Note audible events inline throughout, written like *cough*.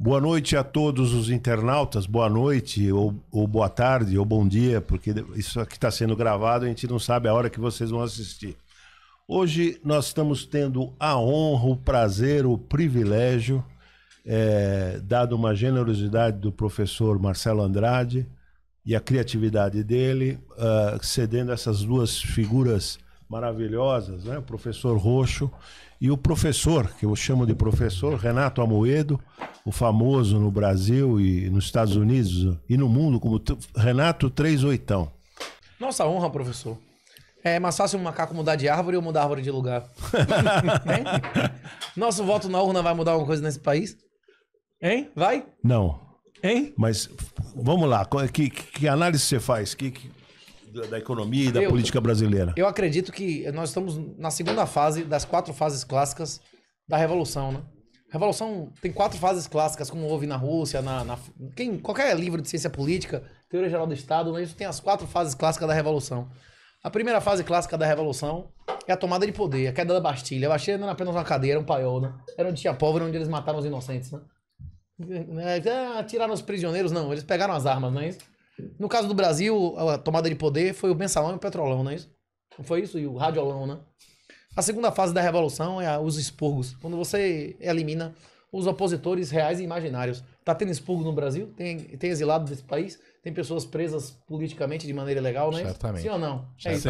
Boa noite a todos os internautas, boa noite, ou, ou boa tarde, ou bom dia, porque isso aqui está sendo gravado, a gente não sabe a hora que vocês vão assistir. Hoje nós estamos tendo a honra, o prazer, o privilégio, é, dado uma generosidade do professor Marcelo Andrade e a criatividade dele, uh, cedendo essas duas figuras maravilhosas, né? O professor Roxo e o professor, que eu chamo de professor, Renato Amoedo, o famoso no Brasil e nos Estados Unidos e no mundo como Renato Três Oitão. Nossa honra, professor. É mais fácil um macaco mudar de árvore ou mudar a árvore de lugar. *laughs* Nosso voto na urna vai mudar alguma coisa nesse país? Hein? Vai? Não. Hein? Mas vamos lá, é, que, que análise você faz? Que, que, da, da economia e da eu, política brasileira? Eu acredito que nós estamos na segunda fase das quatro fases clássicas da Revolução, né? Revolução tem quatro fases clássicas, como houve na Rússia, na, na quem, qualquer livro de ciência política, teoria geral do Estado, né, isso tem as quatro fases clássicas da Revolução. A primeira fase clássica da Revolução é a tomada de poder, a queda da Bastilha. A Bastilha não era apenas uma cadeira, um paiol, né? Era onde tinha pobre, onde eles mataram os inocentes, né? É, é os prisioneiros, não, eles pegaram as armas, não é isso? No caso do Brasil, a tomada de poder foi o mensalão e o petrolão, não é isso? Não foi isso? E o radiolão, né? A segunda fase da revolução é a, os expurgos, quando você elimina os opositores reais e imaginários. Tá tendo expurgo no Brasil? Tem, tem exilado desse país? Tem pessoas presas politicamente de maneira ilegal, não é? Certamente. Sim ou não? É isso.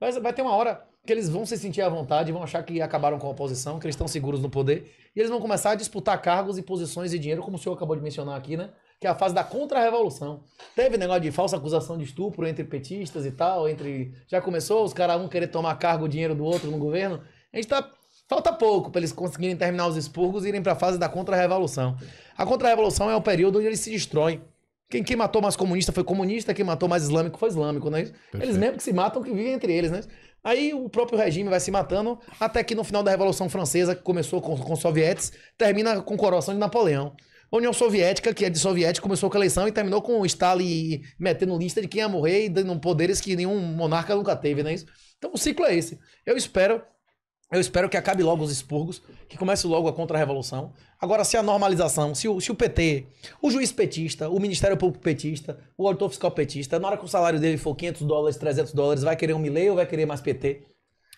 Mas vai ter uma hora que eles vão se sentir à vontade, vão achar que acabaram com a oposição, que eles estão seguros no poder, e eles vão começar a disputar cargos e posições e dinheiro, como o senhor acabou de mencionar aqui, né? que é a fase da contra-revolução. Teve negócio de falsa acusação de estupro entre petistas e tal, entre. Já começou os caras um querer tomar cargo o dinheiro do outro no governo. A gente tá. Falta pouco para eles conseguirem terminar os expurgos e irem para a fase da contra-revolução. A contra-revolução é o período onde eles se destroem. Quem, quem, matou mais comunista foi comunista, quem matou mais islâmico foi islâmico, né? Eles mesmo que se matam, que vivem entre eles, né? Aí o próprio regime vai se matando, até que no final da Revolução Francesa, que começou com, com os sovietes, termina com o coroação de Napoleão. A União Soviética, que é de soviética, começou com a eleição e terminou com o Stalin metendo lista de quem ia morrer e dando poderes que nenhum monarca nunca teve, não é isso? Então o ciclo é esse. Eu espero eu espero que acabe logo os expurgos, que comece logo a contra-revolução. Agora, se a normalização, se o, se o, PT, o juiz petista, o Ministério Público petista, o auditor fiscal petista, na hora que o salário dele for 500 dólares, 300 dólares, vai querer um milei ou vai querer mais PT?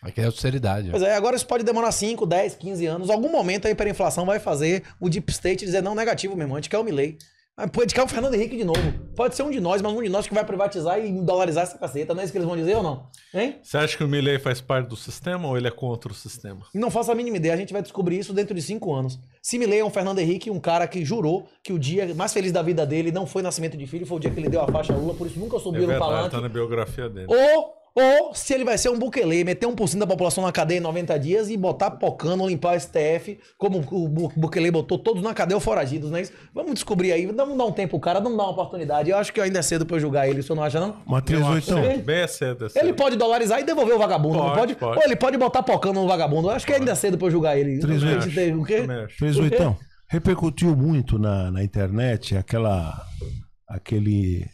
Aqui é austeridade. Né? Pois é, agora isso pode demorar 5, 10, 15 anos. Algum momento a hiperinflação vai fazer o deep state dizer não negativo mesmo, a gente quer o Milley. Ah, pode ficar o Fernando Henrique de novo. Pode ser um de nós, mas um de nós que vai privatizar e dolarizar essa caceta. Não é isso que eles vão dizer ou não? Hein? Você acha que o Milley faz parte do sistema ou ele é contra o sistema? Não faço a mínima ideia. A gente vai descobrir isso dentro de cinco anos. Se Milley é um Fernando Henrique, um cara que jurou que o dia mais feliz da vida dele não foi nascimento de filho, foi o dia que ele deu a faixa Lula, por isso nunca subiu é verdade, no palanque. Tá na biografia dele. Ou ou se ele vai ser um buquelê, meter 1% da população na cadeia em 90 dias e botar pocando, limpar o STF, como o buquelê botou todos na cadeia, ou foragidos, não é isso? Vamos descobrir aí, vamos dar um tempo pro cara, vamos dar uma oportunidade. Eu acho que ainda é cedo pra eu julgar ele, o senhor não acha, não? Matriz oitão. Bem é cedo, assim. cedo. ele pode dolarizar e devolver o vagabundo, pode, não pode? pode? Ou ele pode botar pocando no vagabundo. Eu acho que ainda é cedo pra eu julgar ele. Três oitão. Repercutiu muito na, na internet aquela, aquele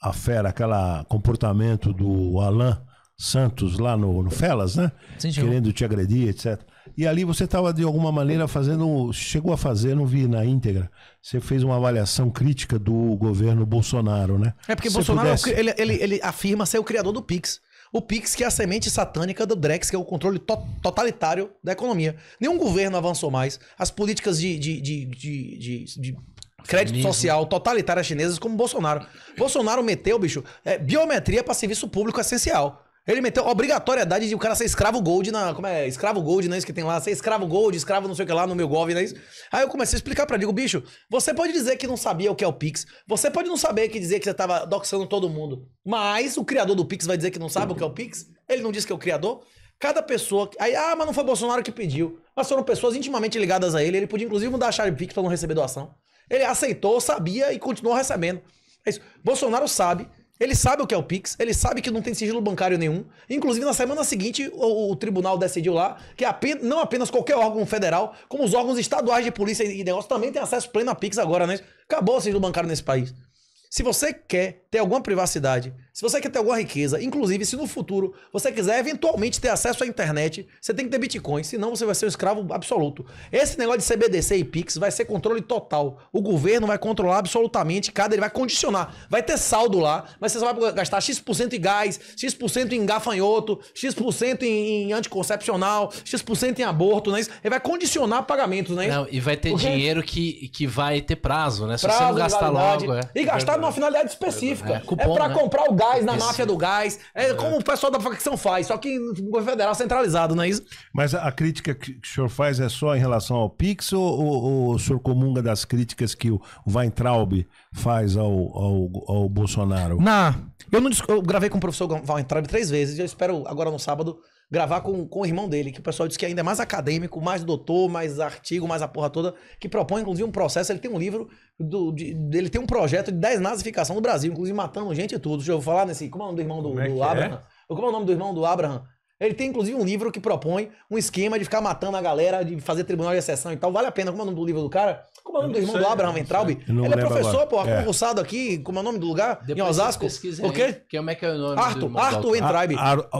a fera, aquele comportamento do Alain Santos lá no, no Felas, né? Sim, Querendo te agredir, etc. E ali você estava de alguma maneira fazendo, chegou a fazer, não vi na íntegra. Você fez uma avaliação crítica do governo Bolsonaro, né? É porque Se Bolsonaro é pudesse... ele, ele, ele afirma ser o criador do Pix. O Pix, que é a semente satânica do Drex, que é o controle to totalitário da economia. Nenhum governo avançou mais. As políticas de, de, de, de Crédito Mesmo? Né? social, totalitária chinesa como Bolsonaro. Bolsonaro meteu, bicho, é, biometria para serviço público é essencial. Ele meteu obrigatoriedade de o cara ser escravo gold na. Como é? Escravo gold, não é isso que tem lá? Ser escravo gold, escravo não sei o que lá no meu gov, não é isso? Aí eu comecei a explicar para ele, digo, bicho, você pode dizer que não sabia o que é o Pix, você pode não saber que dizer que você tava doxando todo mundo, mas o criador do Pix vai dizer que não sabe o que é o Pix? Ele não disse que é o criador? Cada pessoa. Aí, ah, mas não foi Bolsonaro que pediu. Mas foram pessoas intimamente ligadas a ele, ele podia inclusive mudar a chave Pix pra não receber doação. Ele aceitou, sabia e continuou recebendo. É isso. Bolsonaro sabe, ele sabe o que é o Pix, ele sabe que não tem sigilo bancário nenhum. Inclusive, na semana seguinte, o, o tribunal decidiu lá que apenas, não apenas qualquer órgão federal, como os órgãos estaduais de polícia e negócio também tem acesso pleno a Pix agora, né? Acabou o sigilo bancário nesse país. Se você quer ter alguma privacidade, se você quer ter alguma riqueza, inclusive se no futuro você quiser eventualmente ter acesso à internet, você tem que ter Bitcoin, senão você vai ser um escravo absoluto. Esse negócio de CBDC e Pix vai ser controle total. O governo vai controlar absolutamente cada, ele vai condicionar. Vai ter saldo lá, mas você só vai gastar X% em gás, X% em gafanhoto, X% em, em anticoncepcional, X% em aborto, né? Ele vai condicionar pagamentos, né? Não, e vai ter Porque... dinheiro que, que vai ter prazo, né? Se prazo, você não gastar logo. É. E gastar numa é. finalidade específica. É, é, é cupom, é para né? comprar o gás na máfia do gás. É, é, como o pessoal da facção faz, só que no governo federal centralizado, não é isso? Mas a crítica que o senhor faz é só em relação ao Pix ou, ou o senhor comunga das críticas que o Weintraub faz ao, ao, ao Bolsonaro? Na, eu, não, eu gravei com o professor Weintraub três vezes e eu espero agora no sábado gravar com, com o irmão dele, que o pessoal diz que é ainda é mais acadêmico, mais doutor, mais artigo, mais a porra toda, que propõe, inclusive, um processo. Ele tem um livro, do, de, ele tem um projeto de desnazificação do Brasil, inclusive matando gente e tudo. Deixa eu falar nesse. Como é o nome do irmão do, é do é Abraham? É? Como é o nome do irmão do Abraham? Ele tem inclusive um livro que propõe um esquema de ficar matando a galera, de fazer tribunal de exceção e tal. Vale a pena. Como é o nome do livro do cara? Como é o nome do irmão sei, do Abraham Entraub? Ele é professor, agora. pô, é. aqui, como é o nome do lugar? Depois em Osasco. O quê? É como é que é o nome Arthur, Arthur Entraub.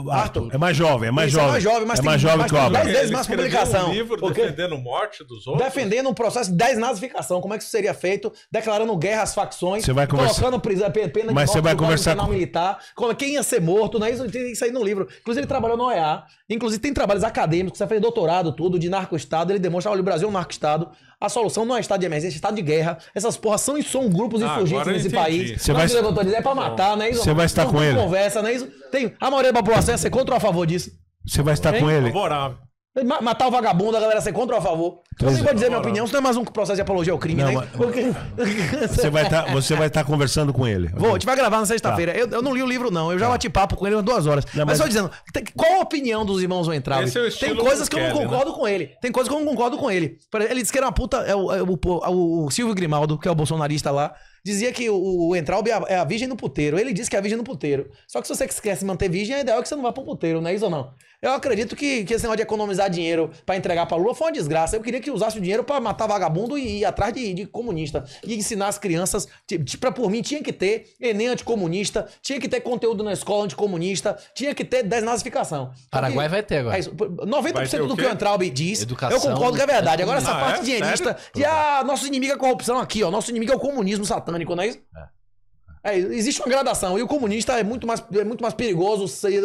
Arthur. É mais jovem, é mais jovem. É mais jovem, mas é mais jovem que o Abraham. 10 vezes mais publicação. Um livro okay? defendendo morte dos outros? Defendendo um processo de desnazificação. Como é que isso seria feito? Declarando guerra às facções. Você vai conversar. Colocando pena de mas morte você vai conversar militar. É- quem ia ser morto, né? Isso, isso aí no livro. Inclusive, ele trabalhou no é Inclusive, tem trabalhos acadêmicos, você fez doutorado, tudo, de narco-estado. Ele demonstra, olha, o Brasil é um narco-estado. A solução não é estado de emergência, é estado de guerra. Essas porras são e são grupos ah, insurgentes ah, nesse país. Você vai... Dizendo, é pra matar, né? Você vai estar não, com não ele. conversa, né? Isso... Tem... A maioria da população é ser contra ou a favor disso. Você vai estar com ele? Favorável. Matar o vagabundo, a galera ser contra ou a favor? Você pode é. dizer minha opinião, isso não é mais um processo de apologia ao crime, não, né? Porque... Você vai tá, estar tá conversando com ele. Vou, a gente vai gravar na sexta-feira. Tá. Eu, eu, não li o livro, não. Eu já tá. bati papo com ele umas duas horas. Não, mas, só dizendo, qual a opinião dos irmãos vão entrar? É Tem coisas que, eu não né? concordo né? com ele. Tem coisas que eu não concordo com ele. Ele disse que era uma puta. É o, é o, o, o Silvio Grimaldo, que é o bolsonarista lá. Dizia que o, o é, é a virgem no puteiro. Ele disse que é a virgem no puteiro. Só que se você quer se manter virgem, é ideal que você não vá pro puteiro, não é isso ou não? Eu acredito que, que esse negócio de economizar dinheiro para entregar pra Lula foi uma desgraça. Eu queria que usasse o dinheiro para matar vagabundo e ir atrás de, de comunista. E ensinar as crianças. Pra, por mim, tinha que ter Enem anticomunista, tinha que ter conteúdo na escola anticomunista, tinha que ter desnazificação. Paraguai vai ter agora. É isso. 90% do que o Entraub diz, Educação, eu concordo que é verdade. Agora, essa ah, é? parte é? dinheirista Sério? de ah, nosso inimigo é a corrupção aqui, ó. Nosso inimigo é o comunismo satânico satânico, não é isso? É. é. existe uma gradação. E o comunista é muito mais, é muito mais perigoso ser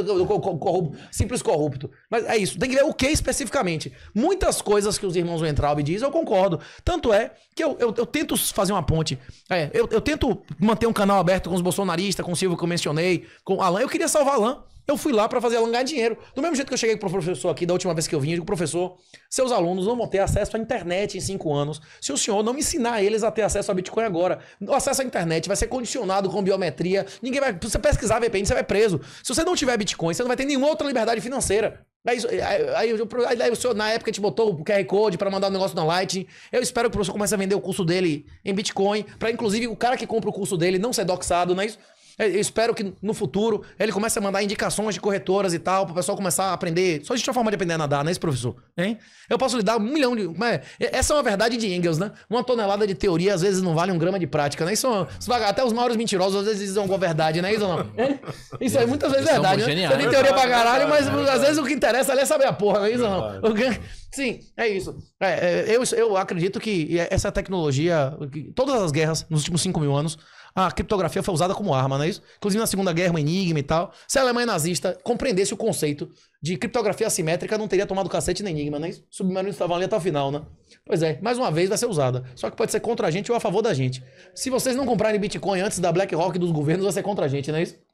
corrupto, simples corrupto. Mas é isso. Tem que ver o que especificamente. Muitas coisas que os irmãos Weintraub dizem, eu concordo. Tanto é que eu, eu, eu tento fazer uma ponte. É, eu, eu, tento manter um canal aberto com os bolsonaristas, com o Silvio que eu mencionei, com o Eu queria salvar Alain. Eu fui lá para fazer ela ganhar dinheiro. Do mesmo jeito que eu cheguei pro professor aqui da última vez que eu vim, eu digo, professor, seus alunos não vão ter acesso à internet em cinco anos se o senhor não ensinar eles a ter acesso a Bitcoin agora. O acesso à internet vai ser condicionado com biometria. Ninguém vai. Se você pesquisar VPN, você vai preso. Se você não tiver Bitcoin, você não vai ter nenhuma outra liberdade financeira. É é, é, aí, aí, aí, aí o senhor, na época, te botou o QR Code para mandar o um negócio na Lightning. Eu espero que o professor comece a vender o curso dele em Bitcoin, para inclusive o cara que compra o curso dele não ser doxado, não é isso? É, eu espero que no futuro ele comece a mandar indicações de corretoras e tal, para o pessoal começar a aprender. Só existe uma forma de aprender a nadar, não é isso, professor? Hein? Eu posso lhe dar um milhão de. Né, essa é uma verdade de Engels, né? Uma tonelada de teoria às vezes não vale um grama de prática, né? Isso, é até os maiores mentirosos às vezes dizem alguma verdade, né, não *laughs* é isso não? Isso aí muitas vezes é verdade. Né? Você tem teoria pra caralho, mas às vezes o que interessa ali é saber a porra, né, não é isso não? Sim, é isso. É, é, eu, eu acredito que essa tecnologia, todas as guerras nos últimos 5 mil anos, a criptografia foi usada como arma, não é isso? Inclusive na Segunda Guerra, um enigma e tal. Se a Alemanha nazista compreendesse o conceito de criptografia assimétrica, não teria tomado cacete nem enigma, não é isso? Submarinos estavam ali até o final, né? Pois é, mais uma vez vai ser usada. Só que pode ser contra a gente ou a favor da gente. Se vocês não comprarem Bitcoin antes da BlackRock dos governos, vai ser contra a gente, não é isso?